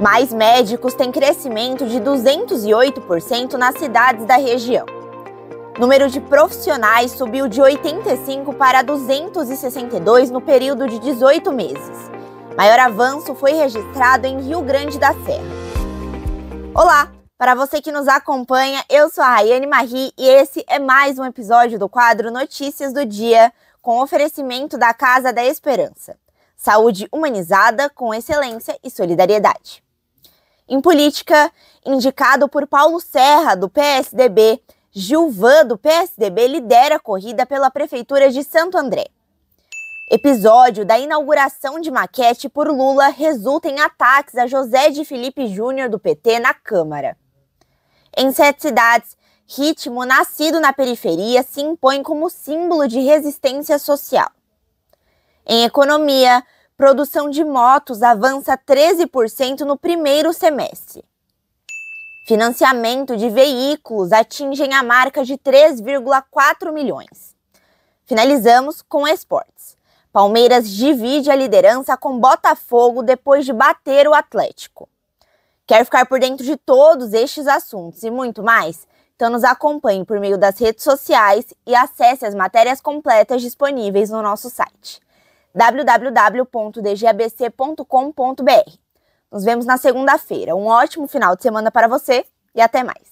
Mais médicos têm crescimento de 208% nas cidades da região. Número de profissionais subiu de 85 para 262 no período de 18 meses. Maior avanço foi registrado em Rio Grande da Serra. Olá, para você que nos acompanha, eu sou a Rayane Marri e esse é mais um episódio do quadro Notícias do Dia, com oferecimento da Casa da Esperança. Saúde humanizada com excelência e solidariedade. Em política, indicado por Paulo Serra, do PSDB, Gilvan, do PSDB, lidera a corrida pela Prefeitura de Santo André. Episódio da inauguração de maquete por Lula resulta em ataques a José de Felipe Júnior, do PT, na Câmara. Em sete cidades, ritmo nascido na periferia se impõe como símbolo de resistência social. Em economia, Produção de motos avança 13% no primeiro semestre. Financiamento de veículos atingem a marca de 3,4 milhões. Finalizamos com esportes. Palmeiras divide a liderança com Botafogo depois de bater o Atlético. Quer ficar por dentro de todos estes assuntos e muito mais? Então nos acompanhe por meio das redes sociais e acesse as matérias completas disponíveis no nosso site www.dgabc.com.br. Nos vemos na segunda-feira. Um ótimo final de semana para você e até mais.